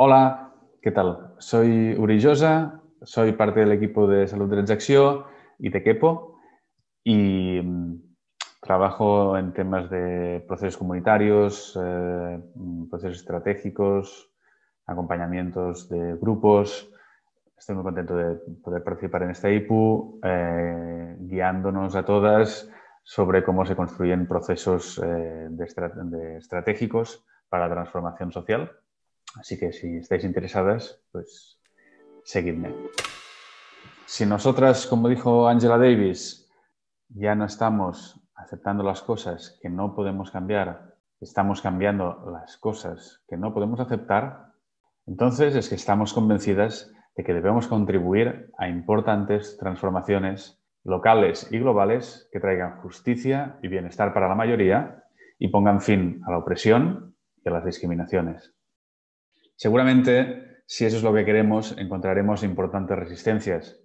Hola, ¿qué tal? Soy Uri Llosa, soy parte del equipo de Salud Transacción y de Quepo y mm, trabajo en temas de procesos comunitarios, eh, mm, procesos estratégicos, acompañamientos de grupos. Estoy muy contento de poder participar en esta IPU, eh, guiándonos a todas sobre cómo se construyen procesos eh, estratégicos para la transformación social Así que si estáis interesadas, pues seguidme. Si nosotras, como dijo Angela Davis, ya no estamos aceptando las cosas que no podemos cambiar, estamos cambiando las cosas que no podemos aceptar, entonces es que estamos convencidas de que debemos contribuir a importantes transformaciones locales y globales que traigan justicia y bienestar para la mayoría y pongan fin a la opresión y a las discriminaciones. Seguramente, si eso es lo que queremos, encontraremos importantes resistencias.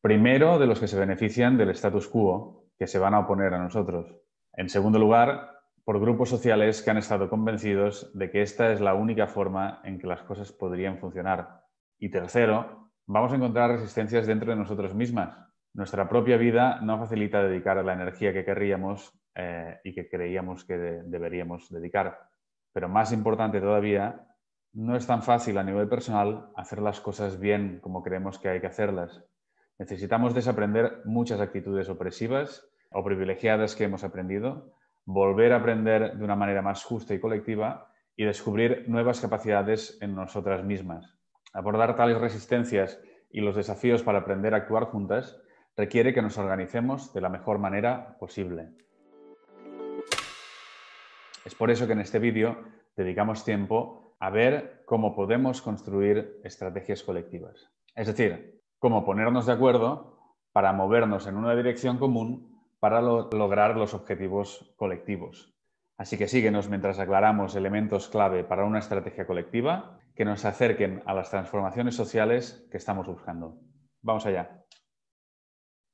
Primero, de los que se benefician del status quo, que se van a oponer a nosotros. En segundo lugar, por grupos sociales que han estado convencidos de que esta es la única forma en que las cosas podrían funcionar. Y tercero, vamos a encontrar resistencias dentro de nosotros mismas. Nuestra propia vida no facilita dedicar la energía que querríamos eh, y que creíamos que deberíamos dedicar. Pero más importante todavía, no es tan fácil a nivel personal hacer las cosas bien como creemos que hay que hacerlas. Necesitamos desaprender muchas actitudes opresivas o privilegiadas que hemos aprendido, volver a aprender de una manera más justa y colectiva y descubrir nuevas capacidades en nosotras mismas. Abordar tales resistencias y los desafíos para aprender a actuar juntas requiere que nos organicemos de la mejor manera posible. Es por eso que en este vídeo dedicamos tiempo a ver cómo podemos construir estrategias colectivas. Es decir, cómo ponernos de acuerdo para movernos en una dirección común para lograr los objetivos colectivos. Así que síguenos mientras aclaramos elementos clave para una estrategia colectiva que nos acerquen a las transformaciones sociales que estamos buscando. Vamos allá.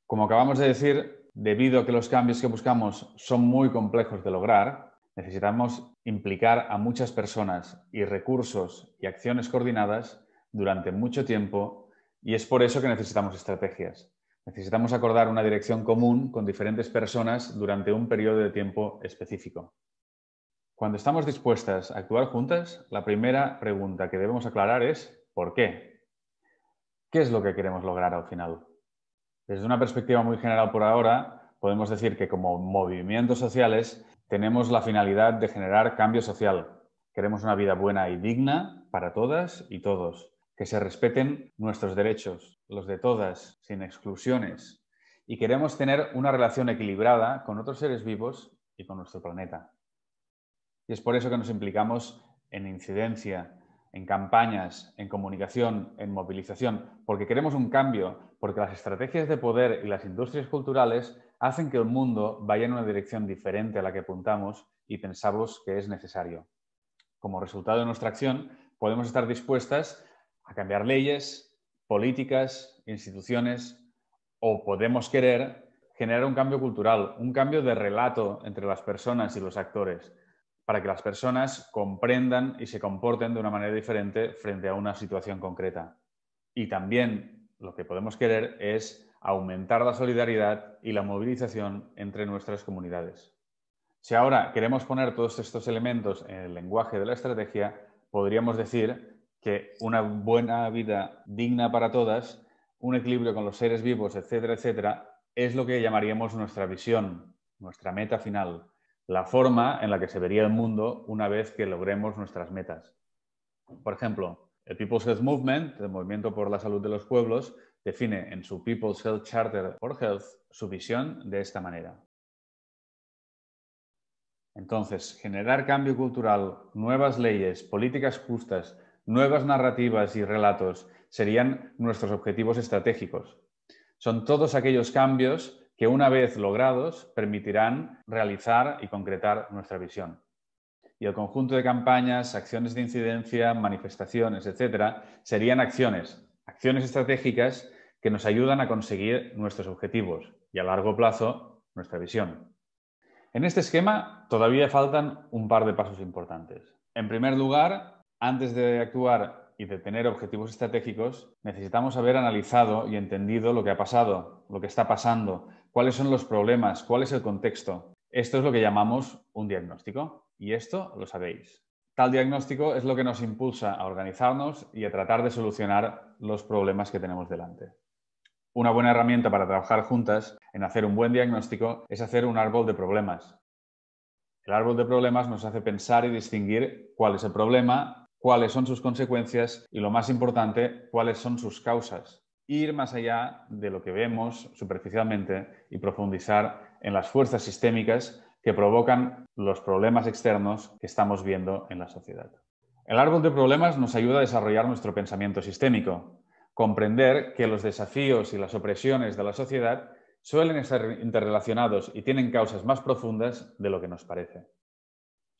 Como acabamos de decir, debido a que los cambios que buscamos son muy complejos de lograr, necesitamos implicar a muchas personas y recursos y acciones coordinadas durante mucho tiempo y es por eso que necesitamos estrategias. Necesitamos acordar una dirección común con diferentes personas durante un periodo de tiempo específico. Cuando estamos dispuestas a actuar juntas, la primera pregunta que debemos aclarar es ¿por qué? ¿Qué es lo que queremos lograr al final? Desde una perspectiva muy general por ahora, podemos decir que como movimientos sociales tenemos la finalidad de generar cambio social. Queremos una vida buena y digna para todas y todos, que se respeten nuestros derechos, los de todas, sin exclusiones, y queremos tener una relación equilibrada con otros seres vivos y con nuestro planeta. Y es por eso que nos implicamos en incidencia, en campañas, en comunicación, en movilización, porque queremos un cambio, porque las estrategias de poder y las industrias culturales hacen que el mundo vaya en una dirección diferente a la que apuntamos y pensamos que es necesario. Como resultado de nuestra acción, podemos estar dispuestas a cambiar leyes, políticas, instituciones o podemos querer generar un cambio cultural, un cambio de relato entre las personas y los actores, para que las personas comprendan y se comporten de una manera diferente frente a una situación concreta. Y también lo que podemos querer es aumentar la solidaridad y la movilización entre nuestras comunidades. Si ahora queremos poner todos estos elementos en el lenguaje de la estrategia, podríamos decir que una buena vida digna para todas, un equilibrio con los seres vivos, etcétera, etcétera, es lo que llamaríamos nuestra visión, nuestra meta final, la forma en la que se vería el mundo una vez que logremos nuestras metas. Por ejemplo, el People's Health Movement, el movimiento por la salud de los pueblos, define en su People's Health Charter for Health su visión de esta manera. Entonces, generar cambio cultural, nuevas leyes, políticas justas, nuevas narrativas y relatos serían nuestros objetivos estratégicos. Son todos aquellos cambios que una vez logrados permitirán realizar y concretar nuestra visión. Y el conjunto de campañas, acciones de incidencia, manifestaciones, etcétera, serían acciones, estratégicas que nos ayudan a conseguir nuestros objetivos y a largo plazo nuestra visión. En este esquema todavía faltan un par de pasos importantes. En primer lugar, antes de actuar y de tener objetivos estratégicos, necesitamos haber analizado y entendido lo que ha pasado, lo que está pasando, cuáles son los problemas, cuál es el contexto. Esto es lo que llamamos un diagnóstico y esto lo sabéis. Tal diagnóstico es lo que nos impulsa a organizarnos y a tratar de solucionar los problemas que tenemos delante. Una buena herramienta para trabajar juntas en hacer un buen diagnóstico es hacer un árbol de problemas. El árbol de problemas nos hace pensar y distinguir cuál es el problema, cuáles son sus consecuencias y, lo más importante, cuáles son sus causas. Ir más allá de lo que vemos superficialmente y profundizar en las fuerzas sistémicas que provocan los problemas externos que estamos viendo en la sociedad. El árbol de problemas nos ayuda a desarrollar nuestro pensamiento sistémico, comprender que los desafíos y las opresiones de la sociedad suelen estar interrelacionados y tienen causas más profundas de lo que nos parece.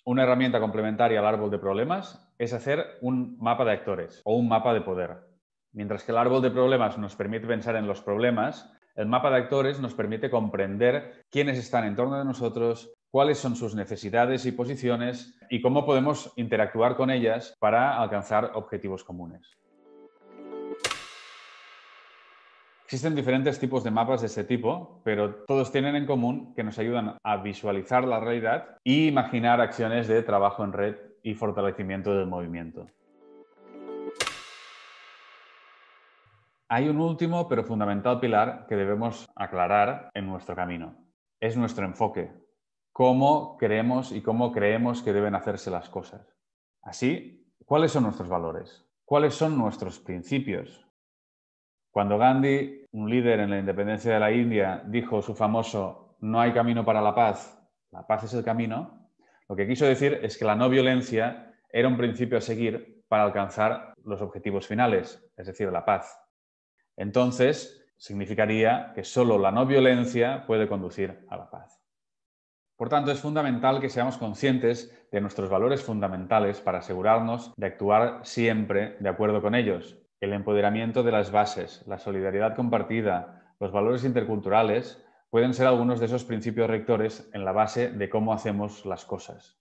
Una herramienta complementaria al árbol de problemas es hacer un mapa de actores o un mapa de poder. Mientras que el árbol de problemas nos permite pensar en los problemas, el mapa de actores nos permite comprender quiénes están en torno de nosotros, cuáles son sus necesidades y posiciones y cómo podemos interactuar con ellas para alcanzar objetivos comunes. Existen diferentes tipos de mapas de este tipo, pero todos tienen en común que nos ayudan a visualizar la realidad e imaginar acciones de trabajo en red y fortalecimiento del movimiento. Hay un último pero fundamental pilar que debemos aclarar en nuestro camino. Es nuestro enfoque, cómo creemos y cómo creemos que deben hacerse las cosas. Así, ¿cuáles son nuestros valores? ¿Cuáles son nuestros principios? Cuando Gandhi, un líder en la independencia de la India, dijo su famoso no hay camino para la paz, la paz es el camino, lo que quiso decir es que la no violencia era un principio a seguir para alcanzar los objetivos finales, es decir, la paz. Entonces, significaría que solo la no violencia puede conducir a la paz. Por tanto, es fundamental que seamos conscientes de nuestros valores fundamentales para asegurarnos de actuar siempre de acuerdo con ellos. El empoderamiento de las bases, la solidaridad compartida, los valores interculturales pueden ser algunos de esos principios rectores en la base de cómo hacemos las cosas.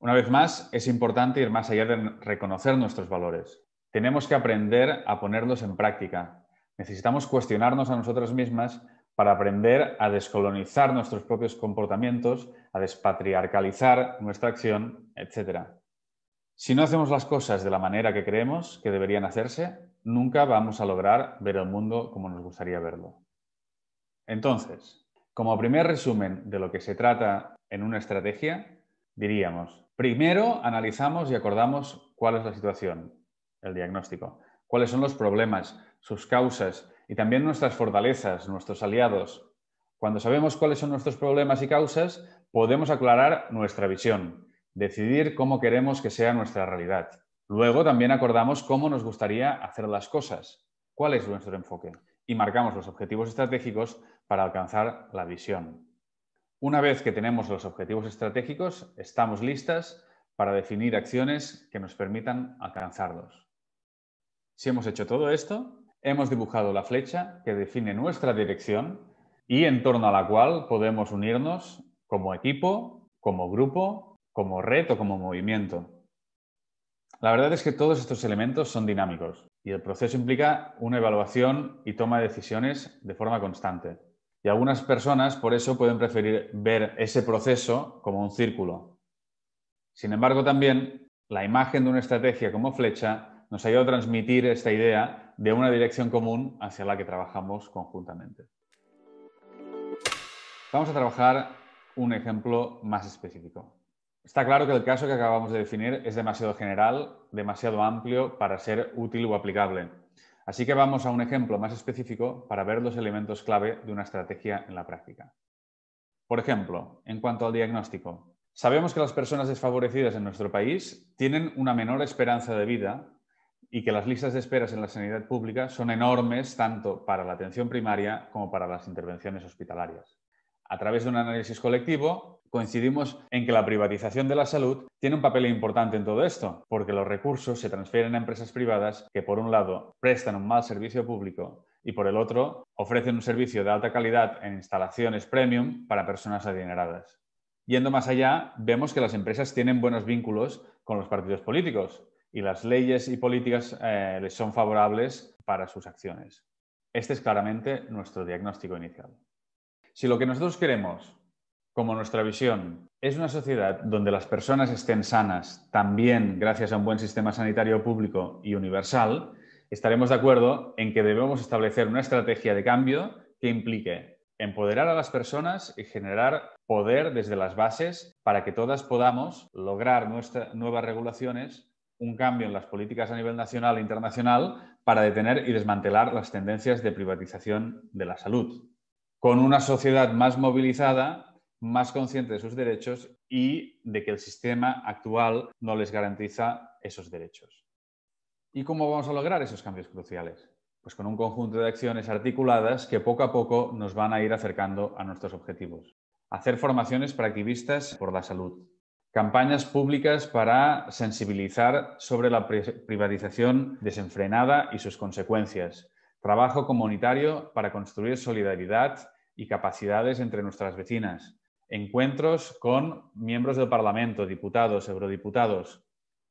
Una vez más, es importante ir más allá de reconocer nuestros valores. Tenemos que aprender a ponerlos en práctica, necesitamos cuestionarnos a nosotras mismas para aprender a descolonizar nuestros propios comportamientos, a despatriarcalizar nuestra acción, etc. Si no hacemos las cosas de la manera que creemos que deberían hacerse, nunca vamos a lograr ver el mundo como nos gustaría verlo. Entonces, como primer resumen de lo que se trata en una estrategia, diríamos, primero analizamos y acordamos cuál es la situación, el diagnóstico, cuáles son los problemas, sus causas y también nuestras fortalezas, nuestros aliados. Cuando sabemos cuáles son nuestros problemas y causas, podemos aclarar nuestra visión, decidir cómo queremos que sea nuestra realidad. Luego también acordamos cómo nos gustaría hacer las cosas, cuál es nuestro enfoque y marcamos los objetivos estratégicos para alcanzar la visión. Una vez que tenemos los objetivos estratégicos, estamos listas para definir acciones que nos permitan alcanzarlos. Si hemos hecho todo esto, Hemos dibujado la flecha que define nuestra dirección y en torno a la cual podemos unirnos como equipo, como grupo, como red o como movimiento. La verdad es que todos estos elementos son dinámicos y el proceso implica una evaluación y toma de decisiones de forma constante. Y algunas personas por eso pueden preferir ver ese proceso como un círculo. Sin embargo, también la imagen de una estrategia como flecha nos ayuda a transmitir esta idea de una dirección común hacia la que trabajamos conjuntamente. Vamos a trabajar un ejemplo más específico. Está claro que el caso que acabamos de definir es demasiado general, demasiado amplio para ser útil o aplicable. Así que vamos a un ejemplo más específico para ver los elementos clave de una estrategia en la práctica. Por ejemplo, en cuanto al diagnóstico, sabemos que las personas desfavorecidas en nuestro país tienen una menor esperanza de vida y que las listas de esperas en la sanidad pública son enormes tanto para la atención primaria como para las intervenciones hospitalarias. A través de un análisis colectivo, coincidimos en que la privatización de la salud tiene un papel importante en todo esto, porque los recursos se transfieren a empresas privadas que, por un lado, prestan un mal servicio público y, por el otro, ofrecen un servicio de alta calidad en instalaciones premium para personas adineradas. Yendo más allá, vemos que las empresas tienen buenos vínculos con los partidos políticos, y las leyes y políticas eh, les son favorables para sus acciones. Este es claramente nuestro diagnóstico inicial. Si lo que nosotros queremos, como nuestra visión, es una sociedad donde las personas estén sanas también gracias a un buen sistema sanitario público y universal, estaremos de acuerdo en que debemos establecer una estrategia de cambio que implique empoderar a las personas y generar poder desde las bases para que todas podamos lograr nuestras nuevas regulaciones un cambio en las políticas a nivel nacional e internacional para detener y desmantelar las tendencias de privatización de la salud, con una sociedad más movilizada, más consciente de sus derechos y de que el sistema actual no les garantiza esos derechos. ¿Y cómo vamos a lograr esos cambios cruciales? Pues con un conjunto de acciones articuladas que poco a poco nos van a ir acercando a nuestros objetivos. Hacer formaciones para activistas por la salud, campañas públicas para sensibilizar sobre la privatización desenfrenada y sus consecuencias, trabajo comunitario para construir solidaridad y capacidades entre nuestras vecinas, encuentros con miembros del Parlamento, diputados, eurodiputados.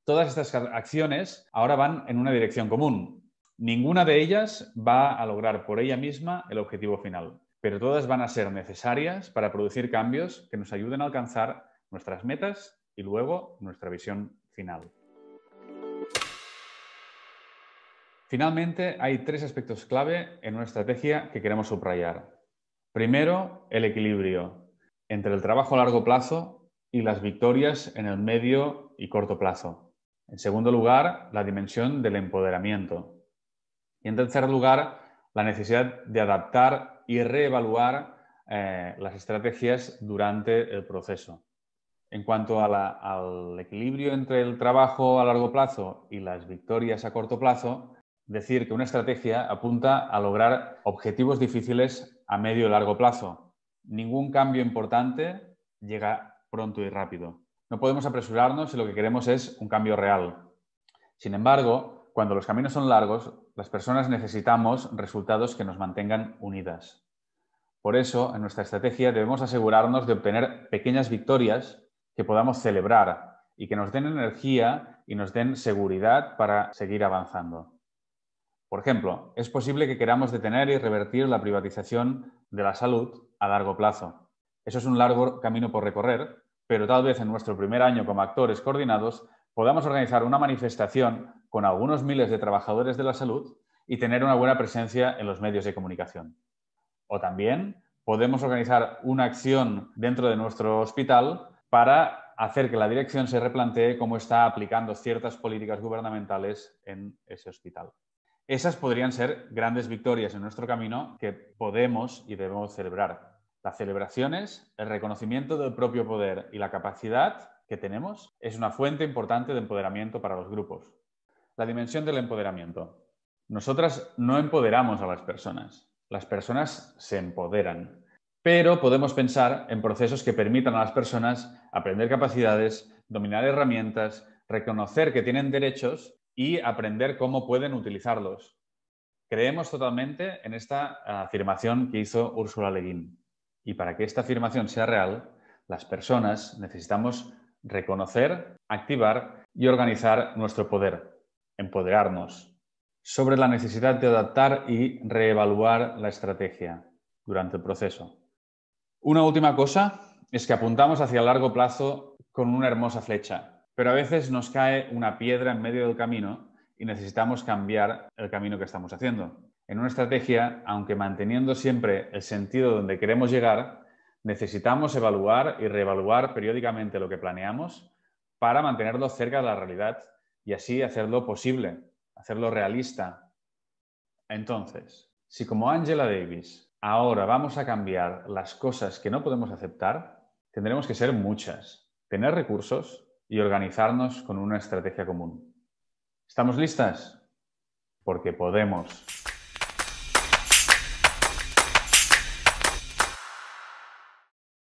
Todas estas acciones ahora van en una dirección común. Ninguna de ellas va a lograr por ella misma el objetivo final, pero todas van a ser necesarias para producir cambios que nos ayuden a alcanzar nuestras metas y luego nuestra visión final. Finalmente, hay tres aspectos clave en una estrategia que queremos subrayar. Primero, el equilibrio entre el trabajo a largo plazo y las victorias en el medio y corto plazo. En segundo lugar, la dimensión del empoderamiento. Y en tercer lugar, la necesidad de adaptar y reevaluar eh, las estrategias durante el proceso. En cuanto al equilibrio entre el trabajo a largo plazo y las victorias a corto plazo, decir que una estrategia apunta a lograr objetivos difíciles a medio y largo plazo. Ningún cambio importante llega pronto y rápido. No podemos apresurarnos si lo que queremos es un cambio real. Sin embargo, cuando los caminos son largos, las personas necesitamos resultados que nos mantengan unidas. Por eso, en nuestra estrategia debemos asegurarnos de obtener pequeñas victorias que podamos celebrar y que nos den energía y nos den seguridad para seguir avanzando. Por ejemplo, es posible que queramos detener y revertir la privatización de la salud a largo plazo. Eso es un largo camino por recorrer, pero tal vez en nuestro primer año como actores coordinados podamos organizar una manifestación con algunos miles de trabajadores de la salud y tener una buena presencia en los medios de comunicación. O también podemos organizar una acción dentro de nuestro hospital para hacer que la dirección se replantee cómo está aplicando ciertas políticas gubernamentales en ese hospital. Esas podrían ser grandes victorias en nuestro camino que podemos y debemos celebrar. Las celebraciones, el reconocimiento del propio poder y la capacidad que tenemos es una fuente importante de empoderamiento para los grupos. La dimensión del empoderamiento. Nosotras no empoderamos a las personas, las personas se empoderan pero podemos pensar en procesos que permitan a las personas aprender capacidades, dominar herramientas, reconocer que tienen derechos y aprender cómo pueden utilizarlos. Creemos totalmente en esta afirmación que hizo Ursula Le Y para que esta afirmación sea real, las personas necesitamos reconocer, activar y organizar nuestro poder, empoderarnos. Sobre la necesidad de adaptar y reevaluar la estrategia durante el proceso. Una última cosa es que apuntamos hacia el largo plazo con una hermosa flecha, pero a veces nos cae una piedra en medio del camino y necesitamos cambiar el camino que estamos haciendo. En una estrategia, aunque manteniendo siempre el sentido donde queremos llegar, necesitamos evaluar y reevaluar periódicamente lo que planeamos para mantenerlo cerca de la realidad y así hacerlo posible, hacerlo realista. Entonces, si como Angela Davis ahora vamos a cambiar las cosas que no podemos aceptar, tendremos que ser muchas, tener recursos y organizarnos con una estrategia común. ¿Estamos listas? Porque podemos.